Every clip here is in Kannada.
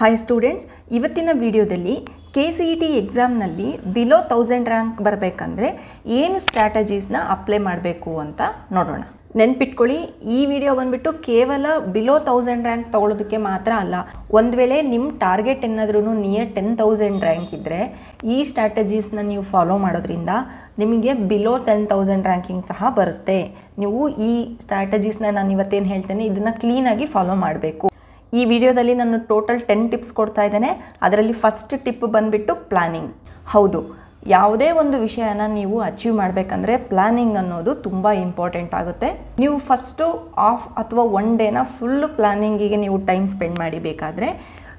ಹಾಯ್ ಸ್ಟೂಡೆಂಟ್ಸ್ ಇವತ್ತಿನ ವಿಡಿಯೋದಲ್ಲಿ ಕೆ ಸಿ ಇ ಟಿ ಎಕ್ಸಾಮ್ನಲ್ಲಿ ಬಿಲೋ ತೌಸಂಡ್ ರ್ಯಾಂಕ್ ಬರಬೇಕಂದ್ರೆ ಏನು ಸ್ಟ್ರಾಟಜೀಸ್ನ ಅಪ್ಲೈ ಮಾಡಬೇಕು ಅಂತ ನೋಡೋಣ ನೆನ್ಪಿಟ್ಕೊಳ್ಳಿ ಈ ವಿಡಿಯೋ ಬಂದುಬಿಟ್ಟು ಕೇವಲ ಬಿಲೋ ತೌಸಂಡ್ ರ್ಯಾಂಕ್ ತೊಗೊಳೋದಕ್ಕೆ ಮಾತ್ರ ಅಲ್ಲ ಒಂದು ವೇಳೆ ನಿಮ್ಮ ಟಾರ್ಗೆಟ್ ಏನಾದ್ರೂ ನಿಯರ್ ಟೆನ್ ತೌಸಂಡ್ ರ್ಯಾಂಕ್ ಇದ್ದರೆ ಈ ಸ್ಟ್ರಾಟಜೀಸ್ನ ನೀವು ಫಾಲೋ ಮಾಡೋದ್ರಿಂದ ನಿಮಗೆ ಬಿಲೋ ಟೆನ್ ತೌಸಂಡ್ ರ್ಯಾಂಕಿಂಗ್ ಸಹ ಬರುತ್ತೆ ನೀವು ಈ ಸ್ಟ್ರಾಟಜೀಸ್ನ ನಾನು ಇವತ್ತೇನು ಹೇಳ್ತೇನೆ ಇದನ್ನು ಕ್ಲೀನಾಗಿ ಫಾಲೋ ಮಾಡಬೇಕು ಈ ವಿಡಿಯೋದಲ್ಲಿ ನಾನು ಟೋಟಲ್ ಟೆನ್ ಟಿಪ್ಸ್ ಕೊಡ್ತಾ ಇದ್ದೇನೆ ಅದರಲ್ಲಿ ಫಸ್ಟ್ ಟಿಪ್ ಬಂದುಬಿಟ್ಟು ಪ್ಲಾನಿಂಗ್ ಹೌದು ಯಾವುದೇ ಒಂದು ವಿಷಯನ ನೀವು ಅಚೀವ್ ಮಾಡಬೇಕಂದ್ರೆ ಪ್ಲಾನಿಂಗ್ ಅನ್ನೋದು ತುಂಬ ಇಂಪಾರ್ಟೆಂಟ್ ಆಗುತ್ತೆ ನೀವು ಫಸ್ಟು ಆಫ್ ಅಥವಾ ಒನ್ ಡೇನ ಫುಲ್ ಪ್ಲಾನಿಂಗಿಗೆ ನೀವು ಟೈಮ್ ಸ್ಪೆಂಡ್ ಮಾಡಿ ಬೇಕಾದರೆ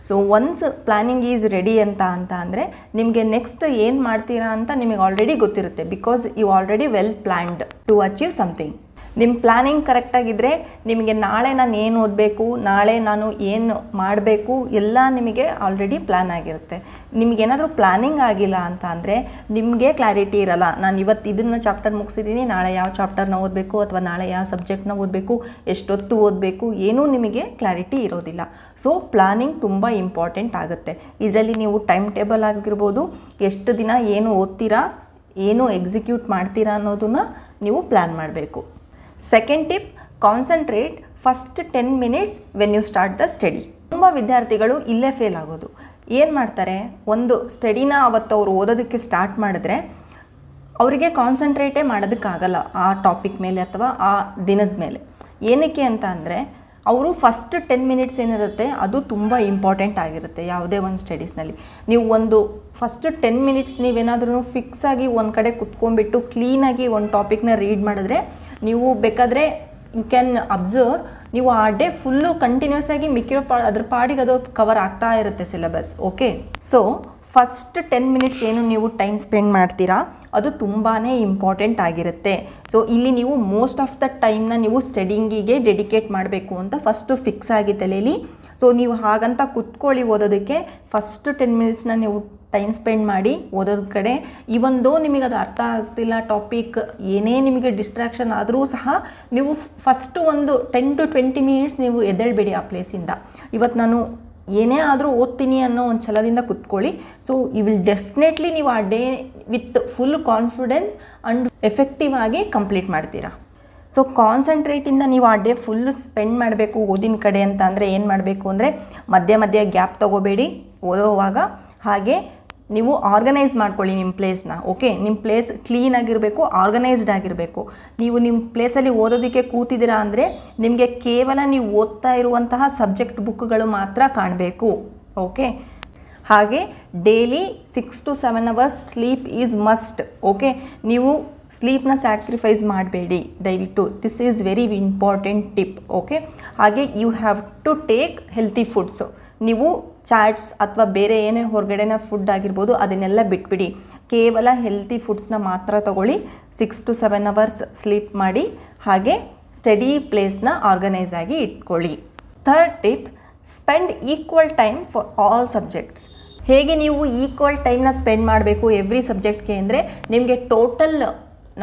so once planning is ready ಅಂತ ಅಂತ ಅಂದರೆ ನಿಮಗೆ ನೆಕ್ಸ್ಟ್ ಏನು ಮಾಡ್ತೀರಾ ಅಂತ ನಿಮಗೆ ಆಲ್ರೆಡಿ ಗೊತ್ತಿರುತ್ತೆ because you already well planned to achieve something ನಿಮ್ಮ ಪ್ಲ್ಯಾನಿಂಗ್ ಕರೆಕ್ಟಾಗಿದ್ದರೆ ನಿಮಗೆ ನಾಳೆ ನಾನು ಏನು ಓದಬೇಕು ನಾಳೆ ನಾನು ಏನು ಮಾಡಬೇಕು ಎಲ್ಲ ನಿಮಗೆ ಆಲ್ರೆಡಿ ಪ್ಲ್ಯಾನ್ ಆಗಿರುತ್ತೆ ನಿಮಗೇನಾದರೂ ಪ್ಲ್ಯಾನಿಂಗ್ ಆಗಿಲ್ಲ ಅಂತ ಅಂದರೆ ನಿಮಗೆ ಕ್ಲಾರಿಟಿ ಇರಲ್ಲ ನಾನು ಇವತ್ತು ಇದನ್ನು ಚಾಪ್ಟರ್ ಮುಗಿಸಿದ್ದೀನಿ ನಾಳೆ ಯಾವ ಚಾಪ್ಟರ್ನ ಓದಬೇಕು ಅಥವಾ ನಾಳೆ ಯಾವ ಸಬ್ಜೆಕ್ಟ್ನ ಓದಬೇಕು ಎಷ್ಟೊತ್ತು ಓದಬೇಕು ಏನೂ ನಿಮಗೆ ಕ್ಲಾರಿಟಿ ಇರೋದಿಲ್ಲ ಸೊ ಪ್ಲ್ಯಾನಿಂಗ್ ತುಂಬ ಇಂಪಾರ್ಟೆಂಟ್ ಆಗುತ್ತೆ ಇದರಲ್ಲಿ ನೀವು ಟೈಮ್ ಟೇಬಲ್ ಆಗಿರ್ಬೋದು ಎಷ್ಟು ದಿನ ಏನು ಓದ್ತೀರಾ ಏನು ಎಕ್ಸಿಕ್ಯೂಟ್ ಮಾಡ್ತೀರಾ ಅನ್ನೋದನ್ನು ನೀವು ಪ್ಲ್ಯಾನ್ ಮಾಡಬೇಕು second tip concentrate first ten minutes when you start the study ತುಂಬ ವಿದ್ಯಾರ್ಥಿಗಳು ಇಲ್ಲೇ ಫೇಲ್ ಆಗೋದು ಏನು ಮಾಡ್ತಾರೆ ಒಂದು ಸ್ಟಡಿನ ಅವತ್ತು ಅವರು ಓದೋದಕ್ಕೆ ಸ್ಟಾರ್ಟ್ ಮಾಡಿದ್ರೆ ಅವರಿಗೆ ಕಾನ್ಸಂಟ್ರೇಟೇ ಮಾಡೋದಕ್ಕಾಗಲ್ಲ ಆ ಟಾಪಿಕ್ ಮೇಲೆ ಅಥವಾ ಆ ದಿನದ ಮೇಲೆ ಏನಕ್ಕೆ ಅಂತ ಅಂದರೆ ಅವರು ಫಸ್ಟ್ ಟೆನ್ ಮಿನಿಟ್ಸ್ ಏನಿರುತ್ತೆ ಅದು ತುಂಬ ಇಂಪಾರ್ಟೆಂಟ್ ಆಗಿರುತ್ತೆ ಯಾವುದೇ ಒಂದು ಸ್ಟಡೀಸ್ನಲ್ಲಿ ನೀವು ಒಂದು ಫಸ್ಟ್ ಟೆನ್ ಮಿನಿಟ್ಸ್ ನೀವೇನಾದ್ರೂ ಫಿಕ್ಸ್ ಆಗಿ ಒಂದು ಕಡೆ ಕುತ್ಕೊಂಡ್ಬಿಟ್ಟು ಕ್ಲೀನಾಗಿ ಒಂದು ಟಾಪಿಕ್ನ ರೀಡ್ ಮಾಡಿದ್ರೆ ನೀವು ಬೇಕಾದರೆ ಯು ಕ್ಯಾನ್ ಅಬ್ಸರ್ವ್ ನೀವು ಆ ಡೇ ಫುಲ್ಲು ಕಂಟಿನ್ಯೂಸ್ ಆಗಿ ಮಿಕ್ಕಿರೋ ಪಾ ಅದ್ರ ಪಾಡಿಗೆ ಅದು ಕವರ್ ಆಗ್ತಾ ಇರುತ್ತೆ syllabus okay so first ten minutes ಏನು ನೀವು ಟೈಮ್ ಸ್ಪೆಂಡ್ ಮಾಡ್ತೀರಾ ಅದು ತುಂಬಾ ಇಂಪಾರ್ಟೆಂಟ್ ಆಗಿರುತ್ತೆ ಸೊ ಇಲ್ಲಿ ನೀವು ಮೋಸ್ಟ್ ಆಫ್ ದ ಟೈಮ್ನ ನೀವು ಸ್ಟಡಿಂಗಿಗೆ ಡೆಡಿಕೇಟ್ ಮಾಡಬೇಕು ಅಂತ ಫಸ್ಟು ಫಿಕ್ಸ್ ಆಗಿ ತಲೆಯಲ್ಲಿ ಸೊ ನೀವು ಹಾಗಂತ ಕುತ್ಕೊಳ್ಳಿ ಓದೋದಕ್ಕೆ ಫಸ್ಟ್ ಟೆನ್ ಮಿನಿಟ್ಸ್ನ ನೀವು ಟೈಮ್ ಸ್ಪೆಂಡ್ ಮಾಡಿ ಓದೋದ ಕಡೆ ಒಂದೋ ನಿಮಗೆ ಅದು ಅರ್ಥ ಆಗ್ತಿಲ್ಲ ಟಾಪಿಕ್ ಏನೇ ನಿಮಗೆ ಡಿಸ್ಟ್ರಾಕ್ಷನ್ ಆದರೂ ಸಹ ನೀವು ಫಸ್ಟು ಒಂದು ಟೆನ್ ಟು ಟ್ವೆಂಟಿ ಮಿನಿಟ್ಸ್ ನೀವು ಎದ್ದೇಳಬೇಡಿ ಆ ಪ್ಲೇಸಿಂದ ಇವತ್ತು ನಾನು ಏನೇ ಆದರೂ ಓದ್ತೀನಿ ಅನ್ನೋ ಒಂದು ಛಲದಿಂದ ಕುತ್ಕೊಳ್ಳಿ ಸೊ ಯು ವಿಲ್ ಡೆಫಿನೆಟ್ಲಿ ನೀವು ಆ day with full confidence and effective ಆಗಿ ಕಂಪ್ಲೀಟ್ ಮಾಡ್ತೀರಾ ಸೊ ಕಾನ್ಸಂಟ್ರೇಟಿಂದ ನೀವು ಆ ಡೇ ಫುಲ್ಲು ಸ್ಪೆಂಡ್ ಮಾಡಬೇಕು ಓದಿನ ಕಡೆ ಅಂತ ಅಂದರೆ ಏನು ಮಾಡಬೇಕು ಅಂದರೆ ಮಧ್ಯೆ ಮಧ್ಯೆ ಗ್ಯಾಪ್ ತೊಗೋಬೇಡಿ ಓದೋವಾಗ ಹಾಗೆ ನೀವು ಆರ್ಗನೈಸ್ ಮಾಡ್ಕೊಳ್ಳಿ ನಿಮ್ಮ ಪ್ಲೇಸ್ನ ಓಕೆ ನಿಮ್ಮ ಪ್ಲೇಸ್ ಕ್ಲೀನ್ ಆಗಿರಬೇಕು ಆರ್ಗನೈಸ್ಡ್ ಆಗಿರಬೇಕು ನೀವು ನಿಮ್ಮ ಪ್ಲೇಸಲ್ಲಿ ಓದೋದಕ್ಕೆ ಕೂತಿದ್ದೀರಾ ಅಂದರೆ ನಿಮಗೆ ಕೇವಲ ನೀವು ಓದ್ತಾ ಇರುವಂತಹ ಸಬ್ಜೆಕ್ಟ್ ಬುಕ್ಗಳು ಮಾತ್ರ ಕಾಣಬೇಕು ಓಕೆ ಹಾಗೆ daily six to seven hours sleep is must okay ನೀವು ಸ್ಲೀಪ್ನ ಸ್ಯಾಕ್ರಿಫೈಸ್ ಮಾಡಬೇಡಿ ದಯವಿಟ್ಟು this is very important tip okay ಹಾಗೆ you have to take healthy foods ನೀವು ಚಾಟ್ಸ್ ಅಥವಾ ಬೇರೆ ಏನೇ ಹೊರಗಡೆನ ಫುಡ್ ಆಗಿರ್ಬೋದು ಅದನ್ನೆಲ್ಲ ಬಿಟ್ಬಿಡಿ ಕೇವಲ ಹೆಲ್ತಿ ಫುಡ್ಸ್ನ ಮಾತ್ರ ತಗೊಳ್ಳಿ six to seven hours sleep ಮಾಡಿ ಹಾಗೆ ಸ್ಟಡಿ ಪ್ಲೇಸ್ನ ಆರ್ಗನೈಸ್ ಆಗಿ ಇಟ್ಕೊಳ್ಳಿ third tip spend equal time for all subjects ಹೇಗೆ ನೀವು ಈಕ್ವಲ್ ಟೈಮ್ನ ಸ್ಪೆಂಡ್ ಮಾಡಬೇಕು ಎವ್ರಿ ಸಬ್ಜೆಕ್ಟ್ಗೆ ಅಂದರೆ ನಿಮಗೆ ಟೋಟಲ್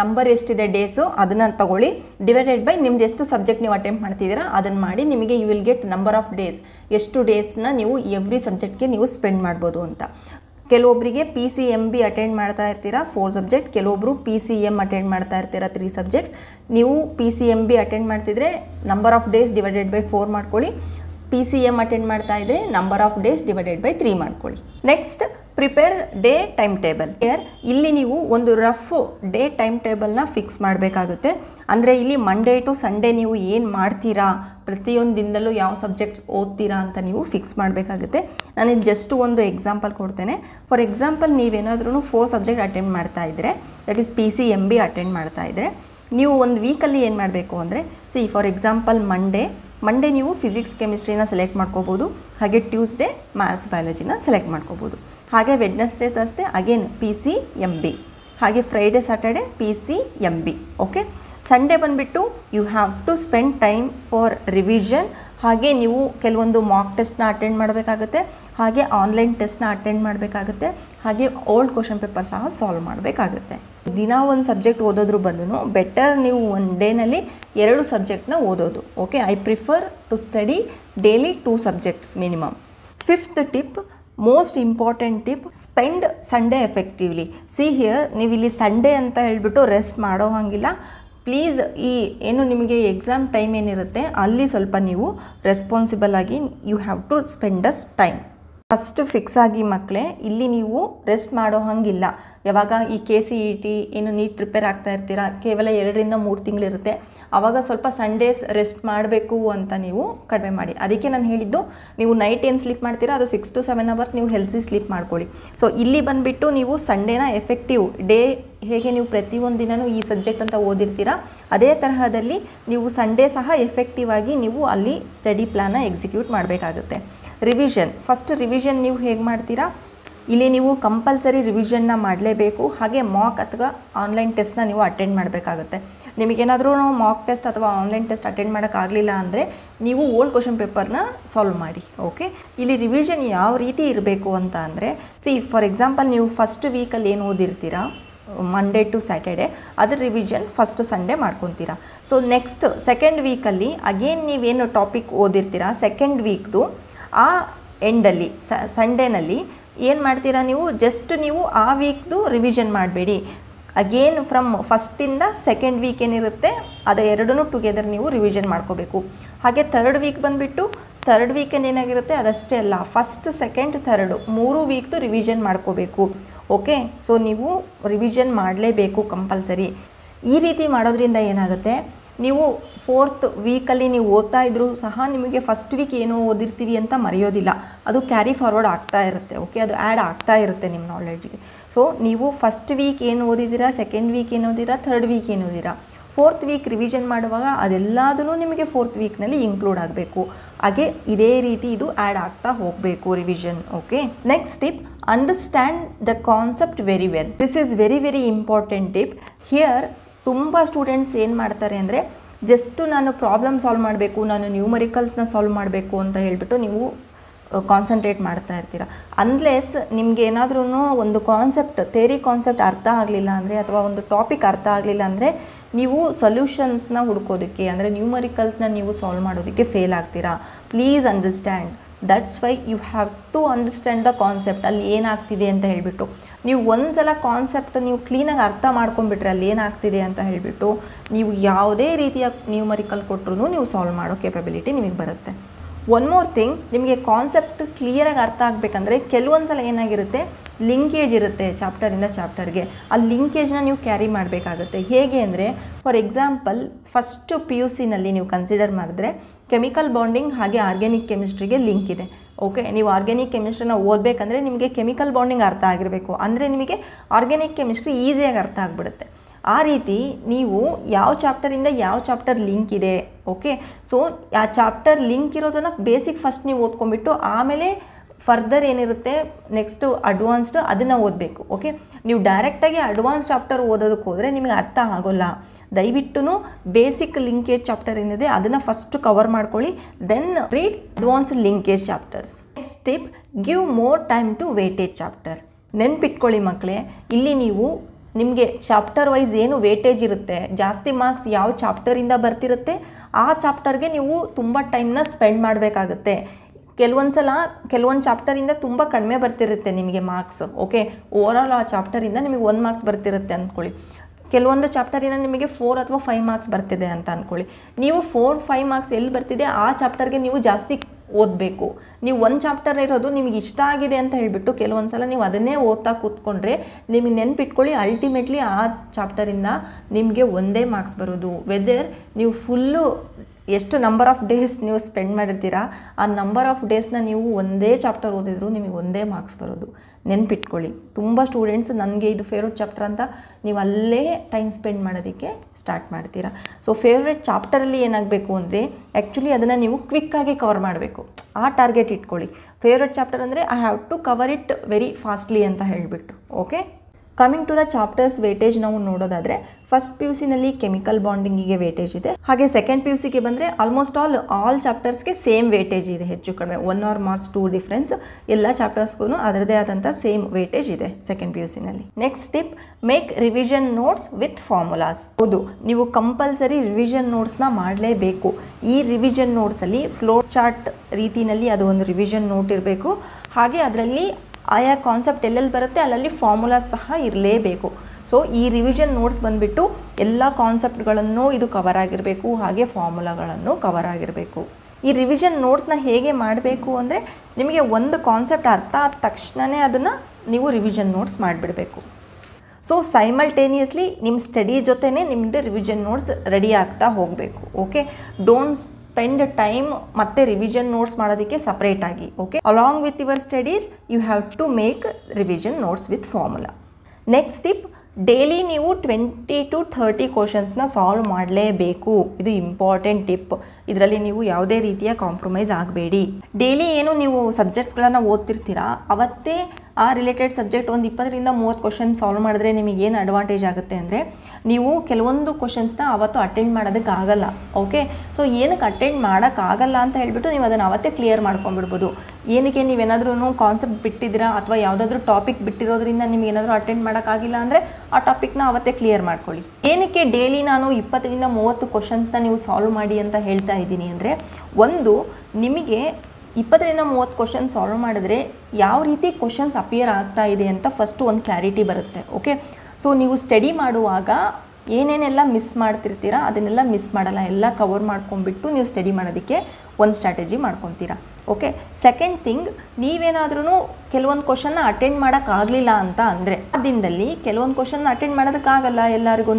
ನಂಬರ್ ಎಷ್ಟಿದೆ ಡೇಸು ಅದನ್ನು ತಗೊಳ್ಳಿ ಡಿವೈಡೆಡ್ ಬೈ ನಿಮ್ದು ಎಷ್ಟು ಸಬ್ಜೆಕ್ಟ್ ನೀವು ಅಟೆಂಪ್ಟ್ ಮಾಡ್ತಿದ್ದೀರಾ ಅದನ್ನು ಮಾಡಿ ನಿಮಗೆ you will get number of days ಎಷ್ಟು ಡೇಸ್ನ ನೀವು ಎವ್ರಿ ಸಬ್ಜೆಕ್ಟ್ಗೆ ನೀವು ಸ್ಪೆಂಡ್ ಮಾಡ್ಬೋದು ಅಂತ ಕೆಲವೊಬ್ಬರಿಗೆ P C M B attend ಮಾಡ್ತಾ ಇರ್ತೀರಾ ಫೋರ್ ಸಬ್ಜೆಕ್ಟ್ ಕೆಲವೊಬ್ಬರು ಪಿ ಸಿ ಎಮ್ ಅಟೆಂಡ್ ಮಾಡ್ತಾ ಇರ್ತೀರಾ ತ್ರೀ ಸಬ್ಜೆಕ್ಟ್ಸ್ ನೀವು P C M B attend ಮಾಡ್ತಿದ್ರೆ number of days divided by four ಮಾಡ್ಕೊಳ್ಳಿ ಪಿ ಸಿ ಎಮ್ ಅಟೆಂಡ್ ಮಾಡ್ತಾ ಇದ್ದರೆ number of days divided by three ಮಾಡ್ಕೊಳ್ಳಿ next prepare day time table here ಇಲ್ಲಿ ನೀವು ಒಂದು ರಫ್ ಡೇ ಟೈಮ್ ಟೇಬಲ್ನ ಫಿಕ್ಸ್ ಮಾಡಬೇಕಾಗುತ್ತೆ ಅಂದರೆ ಇಲ್ಲಿ ಮಂಡೇ ಟು ಸಂಡೇ ನೀವು ಏನು ಮಾಡ್ತೀರಾ ಪ್ರತಿಯೊಂದು ದಿನದಲ್ಲೂ ಯಾವ ಸಬ್ಜೆಕ್ಟ್ ಓದ್ತೀರಾ ಅಂತ ನೀವು ಫಿಕ್ಸ್ ಮಾಡಬೇಕಾಗುತ್ತೆ ನಾನಿಲ್ಲಿ ಜಸ್ಟ್ ಒಂದು ಎಕ್ಸಾಂಪಲ್ ಕೊಡ್ತೇನೆ ಫಾರ್ ಎಕ್ಸಾಂಪಲ್ ನೀವೇನಾದ್ರೂ ಫೋರ್ ಸಬ್ಜೆಕ್ಟ್ ಅಟೆಂಡ್ ಮಾಡ್ತಾ ಇದ್ದರೆ that is P C M B attend ಮಾಡ್ತಾ ಇದ್ದರೆ ನೀವು ಒಂದು ವೀಕಲ್ಲಿ ಏನು ಮಾಡಬೇಕು ಅಂದರೆ see for example Monday Monday ನೀವು ಫಿಸಿಕ್ಸ್ ಕೆಮಿಸ್ಟ್ರಿನ ಸೆಲೆಕ್ಟ್ ಮಾಡ್ಕೋಬೋದು ಹಾಗೆ ಟ್ಯೂಸ್ಡೇ ಮ್ಯಾಥ್ಸ್ ಬಯಾಲಜಿನ ಸೆಲೆಕ್ಟ್ ಮಾಡ್ಕೋಬೋದು ಹಾಗೆ Wednesday Thursday again P C M B ಹಾಗೆ Friday Saturday P C M B okay Sunday ಬಂದುಬಿಟ್ಟು you have to spend time for revision ಹಾಗೆ ನೀವು ಕೆಲವೊಂದು ಮಾಕ್ ಟೆಸ್ಟ್ನ ಅಟೆಂಡ್ ಮಾಡಬೇಕಾಗುತ್ತೆ ಹಾಗೆ ಆನ್ಲೈನ್ ಟೆಸ್ಟ್ನ ಅಟೆಂಡ್ ಮಾಡಬೇಕಾಗುತ್ತೆ ಹಾಗೆ ಓಲ್ಡ್ ಕ್ವಶನ್ ಪೇಪರ್ ಸಹ ಸಾಲ್ವ್ ಮಾಡಬೇಕಾಗುತ್ತೆ ದಿನ ಒಂದು ಸಬ್ಜೆಕ್ಟ್ ಓದೋದ್ರು ಬಂದೂ ಬೆಟರ್ ನೀವು ಒಂದು ಡೇನಲ್ಲಿ ಎರಡು ಸಬ್ಜೆಕ್ಟ್ನ ಓದೋದು okay I prefer to study daily two subjects minimum fifth tip most important tip spend Sunday effectively see here ನೀವು ಇಲ್ಲಿ ಸಂಡೇ ಅಂತ ಹೇಳಿಬಿಟ್ಟು ರೆಸ್ಟ್ ಮಾಡೋ ಹಾಗಿಲ್ಲ ಪ್ಲೀಸ್ ಈ ಏನು ನಿಮಗೆ ಎಕ್ಸಾಮ್ ಟೈಮ್ ಏನಿರುತ್ತೆ ಅಲ್ಲಿ ಸ್ವಲ್ಪ ನೀವು ರೆಸ್ಪಾನ್ಸಿಬಲ್ ಆಗಿ you have to spend us time first fix ಆಗಿ ಮಕ್ಕಳೇ ಇಲ್ಲಿ ನೀವು ರೆಸ್ಟ್ ಮಾಡೋ ಹಂಗಿಲ್ಲ ಯಾವಾಗ ಈ ಕೆ ಸಿ ಇ ಟಿ ಏನು ನೀಟ್ ಪ್ರಿಪೇರ್ ಆಗ್ತಾ ಇರ್ತೀರ ಕೇವಲ ಎರಡರಿಂದ ಮೂರು ತಿಂಗಳಿರುತ್ತೆ ಆವಾಗ ಸ್ವಲ್ಪ ಸಂಡೇಸ್ ರೆಸ್ಟ್ ಮಾಡಬೇಕು ಅಂತ ನೀವು ಕಡಿಮೆ ಮಾಡಿ ಅದಕ್ಕೆ ನಾನು ಹೇಳಿದ್ದು ನೀವು ನೈಟ್ ಏನು ಸ್ಲೀಪ್ ಮಾಡ್ತೀರಾ ಅದು ಸಿಕ್ಸ್ ಟು ಸೆವೆನ್ ಅವರ್ಸ್ ನೀವು ಹೆಲ್ತಿ ಸ್ಲೀಪ್ ಮಾಡ್ಕೊಳ್ಳಿ ಸೊ ಇಲ್ಲಿ ಬಂದುಬಿಟ್ಟು ನೀವು ಸಂಡೇನ ಎಫೆಕ್ಟಿವ್ ಡೇ ಹೇಗೆ ನೀವು ಪ್ರತಿಯೊಂದು ದಿನವೂ ಈ ಸಬ್ಜೆಕ್ಟ್ ಅಂತ ಓದಿರ್ತೀರಾ ಅದೇ ತರಹದಲ್ಲಿ ನೀವು ಸಂಡೇ ಸಹ ಎಫೆಕ್ಟಿವ್ ಆಗಿ ನೀವು ಅಲ್ಲಿ ಸ್ಟಡಿ ಪ್ಲ್ಯಾನ ಎಕ್ಸಿಕ್ಯೂಟ್ ಮಾಡಬೇಕಾಗುತ್ತೆ ರಿವಿಷನ್ ಫಸ್ಟ್ ರಿವಿಷನ್ ನೀವು ಹೇಗೆ ಮಾಡ್ತೀರಾ ಇಲ್ಲಿ ನೀವು ಕಂಪಲ್ಸರಿ ರಿವಿಷನ್ನ ಮಾಡಲೇಬೇಕು ಹಾಗೆ ಮಾಕ್ ಅಥವಾ ಆನ್ಲೈನ್ ಟೆಸ್ಟ್ನ ನೀವು ಅಟೆಂಡ್ ಮಾಡಬೇಕಾಗುತ್ತೆ ನಿಮಗೇನಾದರೂ ನಾವು ಮಾಕ್ ಟೆಸ್ಟ್ ಅಥವಾ ಆನ್ಲೈನ್ ಟೆಸ್ಟ್ ಅಟೆಂಡ್ ಮಾಡೋಕ್ಕಾಗಲಿಲ್ಲ ಅಂದರೆ ನೀವು ಓಲ್ಡ್ ಕ್ವಶನ್ ಪೇಪರ್ನ ಸಾಲ್ವ್ ಮಾಡಿ ಓಕೆ ಇಲ್ಲಿ ರಿವಿಷನ್ ಯಾವ ರೀತಿ ಇರಬೇಕು ಅಂತ ಅಂದರೆ ಸಿ ಫಾರ್ ಎಕ್ಸಾಂಪಲ್ ನೀವು ಫಸ್ಟ್ ವೀಕಲ್ಲಿ ಏನು ಓದಿರ್ತೀರಾ ಮಂಡೇ ಟು ಸ್ಯಾಟರ್ಡೆ ಅದರ ರಿವಿಷನ್ ಫಸ್ಟ್ ಸಂಡೇ ಮಾಡ್ಕೊತೀರಾ ಸೊ ನೆಕ್ಸ್ಟ್ ಸೆಕೆಂಡ್ ವೀಕಲ್ಲಿ ಅಗೇನ್ ನೀವೇನು ಟಾಪಿಕ್ ಓದಿರ್ತೀರಾ ಸೆಕೆಂಡ್ ವೀಕ್ದು ಆ ಎಂಡಲ್ಲಿ ಸಂಡೇನಲ್ಲಿ ಏನು ಮಾಡ್ತೀರಾ ನೀವು ಜಸ್ಟ್ ನೀವು ಆ ವೀಕ್ದು ರಿವಿಷನ್ ಮಾಡಬೇಡಿ ಅಗೇನ್ ಫ್ರಮ್ ಫಸ್ಟಿಂದ ಸೆಕೆಂಡ್ ವೀಕ್ ಏನಿರುತ್ತೆ ಅದು ಎರಡೂ ಟುಗೆದರ್ ನೀವು ರಿವಿಷನ್ ಮಾಡ್ಕೋಬೇಕು ಹಾಗೆ ಥರ್ಡ್ ವೀಕ್ ಬಂದುಬಿಟ್ಟು ಥರ್ಡ್ ವೀಕೆಂಡ್ ಏನಾಗಿರುತ್ತೆ ಅದಷ್ಟೇ ಅಲ್ಲ ಫಸ್ಟ್ ಸೆಕೆಂಡ್ ಥರ್ಡ್ ಮೂರು ವೀಕ್ದು ರಿವಿಷನ್ ಮಾಡ್ಕೋಬೇಕು ಓಕೆ ಸೊ ನೀವು ರಿವಿಷನ್ ಮಾಡಲೇಬೇಕು ಕಂಪಲ್ಸರಿ ಈ ರೀತಿ ಮಾಡೋದ್ರಿಂದ ಏನಾಗುತ್ತೆ ನೀವು ಫೋರ್ತ್ ವೀಕಲ್ಲಿ ನೀವು ಓದ್ತಾ ಇದ್ದರೂ ಸಹ ನಿಮಗೆ ಫಸ್ಟ್ ವೀಕ್ ಏನು ಓದಿರ್ತೀವಿ ಅಂತ ಮರೆಯೋದಿಲ್ಲ ಅದು ಕ್ಯಾರಿ ಫಾರ್ವರ್ಡ್ ಆಗ್ತಾ ಇರುತ್ತೆ ಓಕೆ ಅದು ಆ್ಯಡ್ ಆಗ್ತಾ ಇರುತ್ತೆ ನಿಮ್ಮ ನಾಲೆಡ್ಜ್ಗೆ ಸೊ ನೀವು ಫಸ್ಟ್ ವೀಕ್ ಏನು ಓದಿದ್ದೀರಾ ಸೆಕೆಂಡ್ ವೀಕ್ ಏನು ಓದಿರಾ ಥರ್ಡ್ ವೀಕ್ ಏನು ಓದಿರಾ ಫೋರ್ತ್ ವೀಕ್ ರಿವಿಷನ್ ಮಾಡುವಾಗ ಅದೆಲ್ಲದೂ ನಿಮಗೆ ಫೋರ್ತ್ ವೀಕ್ನಲ್ಲಿ ಇನ್ಕ್ಲೂಡ್ ಆಗಬೇಕು ಹಾಗೆ ಇದೇ ರೀತಿ ಇದು ಆ್ಯಡ್ ಆಗ್ತಾ ಹೋಗಬೇಕು revision okay next tip understand the concept very well this is very very important tip here ತುಂಬ ಸ್ಟೂಡೆಂಟ್ಸ್ ಏನು ಮಾಡ್ತಾರೆ ಅಂದರೆ ಜಸ್ಟು ನಾನು ಪ್ರಾಬ್ಲಮ್ ಸಾಲ್ವ್ ಮಾಡಬೇಕು ನಾನು ನ್ಯೂಮರಿಕಲ್ಸ್ನ ಸಾಲ್ವ್ ಮಾಡಬೇಕು ಅಂತ ಹೇಳಿಬಿಟ್ಟು ನೀವು ಕಾನ್ಸಂಟ್ರೇಟ್ ಮಾಡ್ತಾ ಇರ್ತೀರ ಅನ್ಲೆಸ್ ನಿಮ್ಗೆ ಏನಾದ್ರೂ ಒಂದು ಕಾನ್ಸೆಪ್ಟ್ ಥೇರಿ ಕಾನ್ಸೆಪ್ಟ್ ಅರ್ಥ ಆಗಲಿಲ್ಲ ಅಂದರೆ ಅಥವಾ ಒಂದು ಟಾಪಿಕ್ ಅರ್ಥ ಆಗಲಿಲ್ಲ ಅಂದರೆ ನೀವು ಸೊಲ್ಯೂಷನ್ಸ್ನ ಹುಡ್ಕೋದಕ್ಕೆ ಅಂದರೆ ನ್ಯೂಮರಿಕಲ್ಸ್ನ ನೀವು ಸಾಲ್ವ್ ಮಾಡೋದಕ್ಕೆ ಫೇಲ್ ಆಗ್ತೀರಾ please understand that's why you have to understand the concept ಅಲ್ಲಿ ಏನಾಗ್ತಿದೆ ಅಂತ ಹೇಳಿಬಿಟ್ಟು ನೀವು ಒಂದ್ಸಲ ಸಲ ಕಾನ್ಸೆಪ್ಟ್ ನೀವು ಕ್ಲೀನಾಗಿ ಅರ್ಥ ಮಾಡ್ಕೊಂಡ್ಬಿಟ್ರೆ ಅಲ್ಲಿ ಏನಾಗ್ತಿದೆ ಅಂತ ಹೇಳಿಬಿಟ್ಟು ನೀವು ಯಾವುದೇ ರೀತಿಯ ನ್ಯೂಮರಿಕಲ್ ಕೊಟ್ಟರು ನೀವು ಸಾಲ್ವ್ ಮಾಡೋ ಕೆಪಬಿಲಿಟಿ ನಿಮಗೆ ಬರುತ್ತೆ ಒನ್ ಮೋರ್ ಥಿಂಗ್ ನಿಮಗೆ ಕಾನ್ಸೆಪ್ಟ್ ಕ್ಲಿಯರಾಗಿ ಅರ್ಥ ಆಗಬೇಕಂದ್ರೆ ಕೆಲವೊಂದು ಸಲ ಏನಾಗಿರುತ್ತೆ ಲಿಂಕೇಜ್ ಇರುತ್ತೆ ಚಾಪ್ಟರಿಂದ ಚಾಪ್ಟರ್ಗೆ ಆ ಲಿಂಕೇಜ್ನ ನೀವು ಕ್ಯಾರಿ ಮಾಡಬೇಕಾಗುತ್ತೆ ಹೇಗೆ ಅಂದರೆ for example first P U ಸಿನಲ್ಲಿ ನೀವು ಕನ್ಸಿಡರ್ ಮಾಡಿದ್ರೆ ಕೆಮಿಕಲ್ ಬಾಂಡಿಂಗ್ ಹಾಗೆ ಆರ್ಗ್ಯಾನಿಕ್ ಕೆಮಿಸ್ಟ್ರಿಗೆ ಲಿಂಕ್ ಇದೆ ಓಕೆ ನೀವು ಆರ್ಗ್ಯಾನಿಕ್ ಕೆಮಿಸ್ಟ್ರಿನ ಓದಬೇಕಂದ್ರೆ ನಿಮಗೆ ಕೆಮಿಕಲ್ ಬಾಂಡಿಂಗ್ ಅರ್ಥ ಆಗಿರಬೇಕು ಅಂದರೆ ನಿಮಗೆ ಆರ್ಗ್ಯಾನಿಕ್ ಕೆಮಿಸ್ಟ್ರಿ ಈಸಿಯಾಗಿ ಅರ್ಥ ಆಗಿಬಿಡುತ್ತೆ ಆ ರೀತಿ ನೀವು ಯಾವ ಚಾಪ್ಟರಿಂದ ಯಾವ ಚಾಪ್ಟರ್ ಲಿಂಕ್ ಇದೆ ಓಕೆ ಸೊ ಆ ಚಾಪ್ಟರ್ ಲಿಂಕ್ ಇರೋದನ್ನು ಬೇಸಿಕ್ ಫಸ್ಟ್ ನೀವು ಓದ್ಕೊಂಡ್ಬಿಟ್ಟು ಆಮೇಲೆ ಫರ್ದರ್ ಏನಿರುತ್ತೆ ನೆಕ್ಸ್ಟು ಅಡ್ವಾನ್ಸ್ಡ್ ಅದನ್ನು ಓದಬೇಕು ಓಕೆ ನೀವು ಡೈರೆಕ್ಟಾಗಿ ಅಡ್ವಾನ್ಸ್ ಚಾಪ್ಟರ್ ಓದೋದಕ್ಕೆ ಹೋದರೆ ನಿಮಗೆ ಅರ್ಥ ಆಗೋಲ್ಲ ದಯವಿಟ್ಟು ಬೇಸಿಕ್ ಲಿಂಕೇಜ್ ಚಾಪ್ಟರ್ ಏನಿದೆ ಅದನ್ನು ಫಸ್ಟ್ ಕವರ್ ಮಾಡ್ಕೊಳ್ಳಿ then read advanced linkage chapters next step give more time to weightage chapter ನೆನ್ಪಿಟ್ಕೊಳ್ಳಿ ಮಕ್ಕಳೇ ಇಲ್ಲಿ ನೀವು ನಿಮಗೆ ಚಾಪ್ಟರ್ ವೈಸ್ ಏನು ವೇಟೇಜ್ ಇರುತ್ತೆ ಜಾಸ್ತಿ ಮಾರ್ಕ್ಸ್ ಯಾವ ಚಾಪ್ಟರಿಂದ ಬರ್ತಿರುತ್ತೆ ಆ ಚಾಪ್ಟರ್ಗೆ ನೀವು ತುಂಬ ಟೈಮ್ನ ಸ್ಪೆಂಡ್ ಮಾಡಬೇಕಾಗುತ್ತೆ ಕೆಲವೊಂದು ಸಲ ಕೆಲವೊಂದು ಚಾಪ್ಟರಿಂದ ತುಂಬ ಕಡಿಮೆ ಬರ್ತಿರುತ್ತೆ ನಿಮಗೆ ಮಾರ್ಕ್ಸ್ ಓಕೆ ಆಲ್ ಆ ಚಾಪ್ಟರಿಂದ ನಿಮಗೆ ಒಂದು ಮಾರ್ಕ್ಸ್ ಬರ್ತಿರುತ್ತೆ ಅಂದ್ಕೊಳ್ಳಿ ಕೆಲವೊಂದು ಚಾಪ್ಟರಿನ ನಿಮಗೆ ಫೋರ್ ಅಥವಾ ಫೈವ್ ಮಾರ್ಕ್ಸ್ ಬರ್ತಿದೆ ಅಂತ ಅಂದ್ಕೊಳ್ಳಿ ನೀವು ಫೋರ್ ಫೈವ್ ಮಾರ್ಕ್ಸ್ ಎಲ್ಲಿ ಬರ್ತಿದೆ ಆ ಚಾಪ್ಟರ್ಗೆ ನೀವು ಜಾಸ್ತಿ ಓದಬೇಕು ನೀವು ಒಂದು ಚಾಪ್ಟರ್ ಇರೋದು ನಿಮಗೆ ಇಷ್ಟ ಆಗಿದೆ ಅಂತ ಹೇಳಿಬಿಟ್ಟು ಕೆಲವೊಂದು ಸಲ ನೀವು ಅದನ್ನೇ ಓದ್ತಾ ಕೂತ್ಕೊಂಡ್ರೆ ನಿಮಗೆ ನೆನ್ಪಿಟ್ಕೊಳ್ಳಿ ಅಲ್ಟಿಮೇಟ್ಲಿ ಆ ಚಾಪ್ಟರಿಂದ ನಿಮಗೆ ಒಂದೇ ಮಾರ್ಕ್ಸ್ ಬರೋದು ವೆದರ್ ನೀವು ಫುಲ್ಲು ಎಷ್ಟು ನಂಬರ್ ಆಫ್ ಡೇಸ್ ನೀವು ಸ್ಪೆಂಡ್ ಮಾಡಿರ್ತೀರಾ ಆ ನಂಬರ್ ಆಫ್ ಡೇಸ್ನ ನೀವು ಒಂದೇ ಚಾಪ್ಟರ್ ಓದಿದ್ರು ನಿಮಗೆ ಒಂದೇ ಮಾರ್ಕ್ಸ್ ಬರೋದು ನೆನಪಿಟ್ಕೊಳ್ಳಿ ತುಂಬ ಸ್ಟೂಡೆಂಟ್ಸ್ ನನಗೆ ಇದು ಫೇವ್ರೆಟ್ ಚಾಪ್ಟರ್ ಅಂತ ನೀವು ಅಲ್ಲೇ ಟೈಮ್ ಸ್ಪೆಂಡ್ ಮಾಡೋದಕ್ಕೆ ಸ್ಟಾರ್ಟ್ ಮಾಡ್ತೀರಾ ಸೊ ಫೇವ್ರೆಟ್ ಚಾಪ್ಟರಲ್ಲಿ ಏನಾಗಬೇಕು ಅಂದರೆ ಆ್ಯಕ್ಚುಲಿ ಅದನ್ನು ನೀವು ಕ್ವಿಕ್ಕಾಗಿ ಕವರ್ ಮಾಡಬೇಕು ಆ ಟಾರ್ಗೆಟ್ ಇಟ್ಕೊಳ್ಳಿ ಫೇವ್ರೆಟ್ ಚಾಪ್ಟರ್ ಅಂದರೆ I have to cover it very fastly ಅಂತ ಹೇಳಿಬಿಟ್ಟು okay coming to the chapters weightage ನಾವು ನೋಡೋದಾದ್ರೆ ಫಸ್ಟ್ ಪಿ ಯು ಸಿನಲ್ಲಿ ಕೆಮಿಕಲ್ ಬಾಂಡಿಂಗಿಗೆ ವೇಟೇಜ್ ಇದೆ ಹಾಗೆ ಸೆಕೆಂಡ್ ಪಿ ಯು ಸಿಗೆ ಬಂದರೆ ಆಲ್ಮೋಸ್ಟ್ ಆಲ್ ಆಲ್ ಚಾಪ್ಟರ್ಸ್ಗೆ ಸೇಮ್ ವೇಟೇಜ್ ಇದೆ ಹೆಚ್ಚು ಕಡಿಮೆ one or marks two difference ಎಲ್ಲ ಚಾಪ್ಟರ್ಸ್ಗೂ ಅದರದೇ ಆದಂಥ ಸೇಮ್ ವೇಟೇಜ್ ಇದೆ ಸೆಕೆಂಡ್ ಪಿ ಯು ಸಿನಲ್ಲಿ next tip make revision notes with formulas ಹೌದು ನೀವು ಕಂಪಲ್ಸರಿ ರಿವಿಷನ್ ನೋಟ್ಸ್ನ ಮಾಡಲೇಬೇಕು ಈ ರಿವಿಷನ್ ನೋಟ್ಸಲ್ಲಿ ಫ್ಲೋ ಚಾರ್ಟ್ ರೀತಿಯಲ್ಲಿ ಅದು ಒಂದು ರಿವಿಷನ್ ನೋಟ್ ಇರಬೇಕು ಹಾಗೆ ಅದರಲ್ಲಿ ಆಯಾ ಕಾನ್ಸೆಪ್ಟ್ ಎಲ್ಲೆಲ್ಲಿ ಬರುತ್ತೆ ಅಲ್ಲಲ್ಲಿ ಫಾರ್ಮುಲಾ ಸಹ ಇರಲೇಬೇಕು ಸೊ ಈ ರಿವಿಷನ್ ನೋಟ್ಸ್ ಬಂದುಬಿಟ್ಟು ಎಲ್ಲ ಕಾನ್ಸೆಪ್ಟ್ಗಳನ್ನು ಇದು ಕವರ್ ಆಗಿರಬೇಕು ಹಾಗೆ ಫಾರ್ಮುಲಾಗಳನ್ನು ಕವರ್ ಆಗಿರಬೇಕು ಈ ರಿವಿಷನ್ ನೋಟ್ಸ್ನ ಹೇಗೆ ಮಾಡಬೇಕು ಅಂದರೆ ನಿಮಗೆ ಒಂದು ಕಾನ್ಸೆಪ್ಟ್ ಅರ್ಥ ಆದ ತಕ್ಷಣವೇ ಅದನ್ನು ನೀವು ರಿವಿಷನ್ ನೋಟ್ಸ್ ಮಾಡಿಬಿಡಬೇಕು ಸೊ ಸೈಮಲ್ಟೇನಿಯಸ್ಲಿ ನಿಮ್ಮ ಸ್ಟಡಿ ಜೊತೆನೇ ನಿಮ್ಮದು ರಿವಿಷನ್ ನೋಟ್ಸ್ ರೆಡಿ ಆಗ್ತಾ ಹೋಗಬೇಕು ಓಕೆ ಡೋಂಟ್ ಸ್ಪೆಂಡ್ ಟೈಮ್ ಮತ್ತೆ ರಿವಿಷನ್ ನೋಟ್ಸ್ ಮಾಡೋದಕ್ಕೆ ಸಪ್ರೇಟಾಗಿ okay along with your studies you have to make revision notes with formula next tip daily ನೀವು ಟ್ವೆಂಟಿ ಟು ಥರ್ಟಿ ಕ್ವಶನ್ಸ್ನ ಸಾಲ್ವ್ ಮಾಡಲೇಬೇಕು ಇದು ಇಂಪಾರ್ಟೆಂಟ್ ಟಿಪ್ ಇದರಲ್ಲಿ ನೀವು ಯಾವುದೇ ರೀತಿಯ ಕಾಂಪ್ರಮೈಸ್ ಆಗಬೇಡಿ ಡೈಲಿ ಏನು ನೀವು ಸಬ್ಜೆಕ್ಟ್ಸ್ಗಳನ್ನು ಓದ್ತಿರ್ತೀರಾ ಅವತ್ತೇ ಆ ರಿಲೇಟೆಡ್ ಸಬ್ಜೆಕ್ಟ್ ಒಂದು ಇಪ್ಪತ್ತರಿಂದ ಮೂವತ್ತು ಕ್ವಶನ್ ಸಾಲ್ವ್ ಮಾಡಿದ್ರೆ ನಿಮಗೆ ಏನು ಅಡ್ವಾಂಟೇಜ್ ಆಗುತ್ತೆ ಅಂದರೆ ನೀವು ಕೆಲವೊಂದು ಕ್ವಶನ್ಸ್ನ ಅವತ್ತು ಅಟೆಂಡ್ ಮಾಡೋದಕ್ಕೆ ಆಗಲ್ಲ ಓಕೆ ಸೊ ಏನಕ್ಕೆ ಅಟೆಂಡ್ ಮಾಡೋಕ್ಕಾಗಲ್ಲ ಅಂತ ಹೇಳಿಬಿಟ್ಟು ನೀವು ಅದನ್ನು ಅವತ್ತೇ ಕ್ಲಿಯರ್ ಮಾಡ್ಕೊಂಡ್ಬಿಡ್ಬೋದು ಏನಕ್ಕೆ ನೀವು ಏನಾದ್ರೂ ಕಾನ್ಸೆಪ್ಟ್ ಬಿಟ್ಟಿದ್ದೀರಾ ಅಥವಾ ಯಾವುದಾದ್ರೂ ಟಾಪಿಕ್ ಬಿಟ್ಟಿರೋದ್ರಿಂದ ನಿಮ್ಗೆ ಏನಾದರೂ ಅಟೆಂಡ್ ಮಾಡೋಕ್ಕಾಗಿಲ್ಲ ಅಂದರೆ ಆ ಟಾಪಿಕ್ನ ಅವತ್ತೇ ಕ್ಲಿಯರ್ ಮಾಡ್ಕೊಳ್ಳಿ ಏನಕ್ಕೆ ಡೈಲಿ ನಾನು ಇಪ್ಪತ್ತರಿಂದ ಮೂವತ್ತು ಕ್ವಶನ್ಸ್ನ ನೀವು ಸಾಲ್ವ್ ಮಾಡಿ ಅಂತ ಹೇಳ್ತಾ ಇದ್ದೀನಿ ಅಂದರೆ ಒಂದು ನಿಮಗೆ ಇಪ್ಪತ್ತರಿಂದ ಮೂವತ್ತು ಕ್ವಶನ್ ಸಾಲ್ವ್ ಮಾಡಿದ್ರೆ ಯಾವ ರೀತಿ ಕ್ವಶನ್ಸ್ ಅಪಿಯರ್ ಆಗ್ತಾ ಇದೆ ಅಂತ ಫಸ್ಟು ಒಂದು ಕ್ಲಾರಿಟಿ ಬರುತ್ತೆ ಓಕೆ ಸೊ ನೀವು ಸ್ಟಡಿ ಮಾಡುವಾಗ ಏನೇನೆಲ್ಲ ಮಿಸ್ ಮಾಡ್ತಿರ್ತೀರಾ ಅದನ್ನೆಲ್ಲ ಮಿಸ್ ಮಾಡಲ್ಲ ಎಲ್ಲ ಕವರ್ ಮಾಡ್ಕೊಂಡ್ಬಿಟ್ಟು ನೀವು ಸ್ಟಡಿ ಮಾಡೋದಕ್ಕೆ ಒಂದು ಸ್ಟ್ರಾಟಜಿ ಮಾಡ್ಕೊತೀರಾ ಓಕೆ ಸೆಕೆಂಡ್ ಥಿಂಗ್ ನೀವೇನಾದ್ರೂ ಕೆಲವೊಂದು ಕ್ವಶನ್ನ ಅಟೆಂಡ್ ಮಾಡೋಕ್ಕಾಗಲಿಲ್ಲ ಅಂತ ಅಂದರೆ ಆ ದಿನದಲ್ಲಿ ಕೆಲವೊಂದು ಕ್ವಶನ್ನ ಅಟೆಂಡ್ ಮಾಡೋದಕ್ಕಾಗಲ್ಲ ಎಲ್ಲರಿಗೂ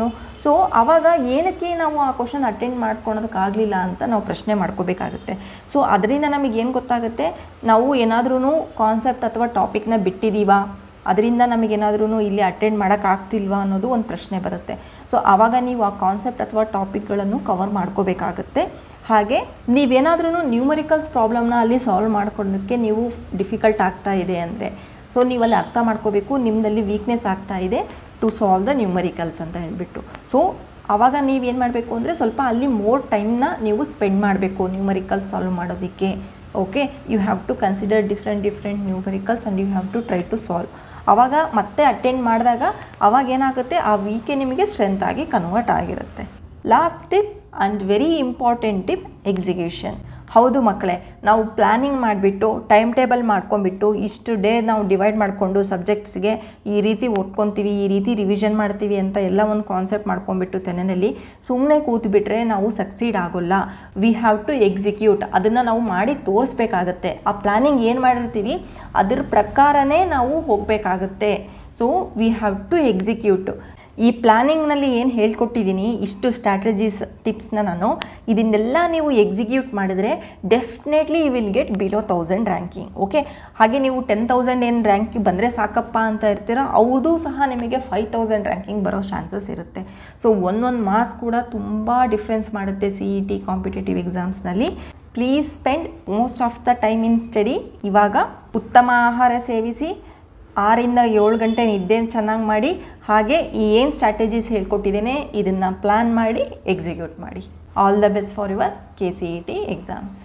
ಸೊ ಆವಾಗ ಏನಕ್ಕೆ ನಾವು ಆ ಕ್ವಶನ್ ಅಟೆಂಡ್ ಮಾಡ್ಕೊಳೋದಕ್ಕಾಗಲಿಲ್ಲ ಅಂತ ನಾವು ಪ್ರಶ್ನೆ ಮಾಡ್ಕೋಬೇಕಾಗುತ್ತೆ ಸೊ ಅದರಿಂದ ನಮಗೆ ಏನು ಗೊತ್ತಾಗುತ್ತೆ ನಾವು ಏನಾದ್ರೂ ಕಾನ್ಸೆಪ್ಟ್ ಅಥವಾ ಟಾಪಿಕ್ನ ಬಿಟ್ಟಿದ್ದೀವಾ ಅದರಿಂದ ನಮಗೇನಾದ್ರೂ ಇಲ್ಲಿ ಅಟೆಂಡ್ ಮಾಡೋಕ್ಕಾಗ್ತಿಲ್ವಾ ಅನ್ನೋದು ಒಂದು ಪ್ರಶ್ನೆ ಬರುತ್ತೆ ಸೊ ಆವಾಗ ನೀವು ಆ ಕಾನ್ಸೆಪ್ಟ್ ಅಥವಾ ಟಾಪಿಕ್ಗಳನ್ನು ಕವರ್ ಮಾಡ್ಕೋಬೇಕಾಗುತ್ತೆ ಹಾಗೆ ನೀವೇನಾದ್ರೂ ನ್ಯೂಮರಿಕಲ್ಸ್ ಪ್ರಾಬ್ಲಮ್ನ ಅಲ್ಲಿ ಸಾಲ್ವ್ ಮಾಡ್ಕೊಳ್ಳೋದಕ್ಕೆ ನೀವು ಡಿಫಿಕಲ್ಟ್ ಆಗ್ತಾ ಇದೆ ಅಂದರೆ ಸೊ ನೀವಲ್ಲಿ ಅರ್ಥ ಮಾಡ್ಕೋಬೇಕು ನಿಮ್ಮಲ್ಲಿ ವೀಕ್ನೆಸ್ ಆಗ್ತಾ ಇದೆ ಟು ಸಾಲ್ವ್ ದ ನ್ಯೂಮರಿಕಲ್ಸ್ ಅಂತ ಹೇಳಿಬಿಟ್ಟು ಸೊ ಆವಾಗ ನೀವೇನು ಮಾಡಬೇಕು ಅಂದರೆ ಸ್ವಲ್ಪ ಅಲ್ಲಿ ಮೋರ್ ಟೈಮ್ನ ನೀವು ಸ್ಪೆಂಡ್ ಮಾಡಬೇಕು ನ್ಯೂಮರಿಕಲ್ಸ್ ಸಾಲ್ವ್ ಮಾಡೋದಕ್ಕೆ okay you have to consider different different numericals and you have to try to solve ಆವಾಗ ಮತ್ತೆ ಅಟೆಂಡ್ ಮಾಡಿದಾಗ ಆವಾಗ ಏನಾಗುತ್ತೆ ಆ ವೀಕೆ ನಿಮಗೆ ಸ್ಟ್ರೆಂತ್ ಆಗಿ ಕನ್ವರ್ಟ್ ಆಗಿರುತ್ತೆ last tip and very important tip execution ಹೌದು ಮಕ್ಕಳೇ ನಾವು ಪ್ಲ್ಯಾನಿಂಗ್ ಮಾಡಿಬಿಟ್ಟು ಟೈಮ್ ಟೇಬಲ್ ಮಾಡ್ಕೊಂಬಿಟ್ಟು ಇಷ್ಟು ಡೇ ನಾವು ಡಿವೈಡ್ ಮಾಡಿಕೊಂಡು ಸಬ್ಜೆಕ್ಟ್ಸ್ಗೆ ಈ ರೀತಿ ಓದ್ಕೊತೀವಿ ಈ ರೀತಿ ರಿವಿಷನ್ ಮಾಡ್ತೀವಿ ಅಂತ ಎಲ್ಲ ಒಂದು ಕಾನ್ಸೆಪ್ಟ್ ಮಾಡ್ಕೊಂಡ್ಬಿಟ್ಟು ತೆನೆಯಲ್ಲಿ ಸುಮ್ಮನೆ ಕೂತ್ಬಿಟ್ರೆ ನಾವು ಸಕ್ಸೀಡ್ ಆಗೋಲ್ಲ ವಿ ಹ್ಯಾವ್ ಟು ಎಕ್ಸಿಕ್ಯೂಟ್ ಅದನ್ನು ನಾವು ಮಾಡಿ ತೋರಿಸ್ಬೇಕಾಗತ್ತೆ ಆ ಪ್ಲ್ಯಾನಿಂಗ್ ಏನು ಮಾಡಿರ್ತೀವಿ ಅದ್ರ ಪ್ರಕಾರನೇ ನಾವು ಹೋಗಬೇಕಾಗತ್ತೆ so we have to execute ಈ ಪ್ಲ್ಯಾನಿಂಗ್ನಲ್ಲಿ ಏನು ಹೇಳ್ಕೊಟ್ಟಿದ್ದೀನಿ ಇಷ್ಟು ಸ್ಟ್ರಾಟಜೀಸ್ ಟಿಪ್ಸ್ನ ನಾನು ಇದನ್ನೆಲ್ಲ ನೀವು ಎಕ್ಸಿಕ್ಯೂಟ್ ಮಾಡಿದ್ರೆ definitely you will get below thousand ranking okay ಹಾಗೆ ನೀವು ಟೆನ್ ತೌಸಂಡ್ ಏನು ರ್ಯಾಂಕಿಗೆ ಬಂದರೆ ಸಾಕಪ್ಪ ಅಂತ ಇರ್ತೀರೋ ಅವ್ರದ್ದು ಸಹ ನಿಮಗೆ ಫೈವ್ ತೌಸಂಡ್ ರ್ಯಾಂಕಿಂಗ್ ಬರೋ ಚಾನ್ಸಸ್ ಇರುತ್ತೆ ಸೊ ಒಂದೊಂದು ಮಾರ್ಕ್ಸ್ ಕೂಡ ತುಂಬ ಡಿಫ್ರೆನ್ಸ್ ಮಾಡುತ್ತೆ ಸಿ ಇ ಟಿ ಕಾಂಪಿಟೇಟಿವ್ ಎಕ್ಸಾಮ್ಸ್ನಲ್ಲಿ please spend most of the time in study ಇವಾಗ ಉತ್ತಮ ಆಹಾರ ಸೇವಿಸಿ ಆರಿಂದ ಏಳು ಗಂಟೆ ನಿದ್ದೆ ಚೆನ್ನಾಗಿ ಮಾಡಿ ಹಾಗೆ ಈ ಏನು ಸ್ಟ್ರಾಟಜೀಸ್ ಹೇಳ್ಕೊಟ್ಟಿದ್ದೇನೆ ಇದನ್ನು ಪ್ಲ್ಯಾನ್ ಮಾಡಿ ಎಕ್ಸಿಕ್ಯೂಟ್ ಮಾಡಿ all the best for your K C E T exams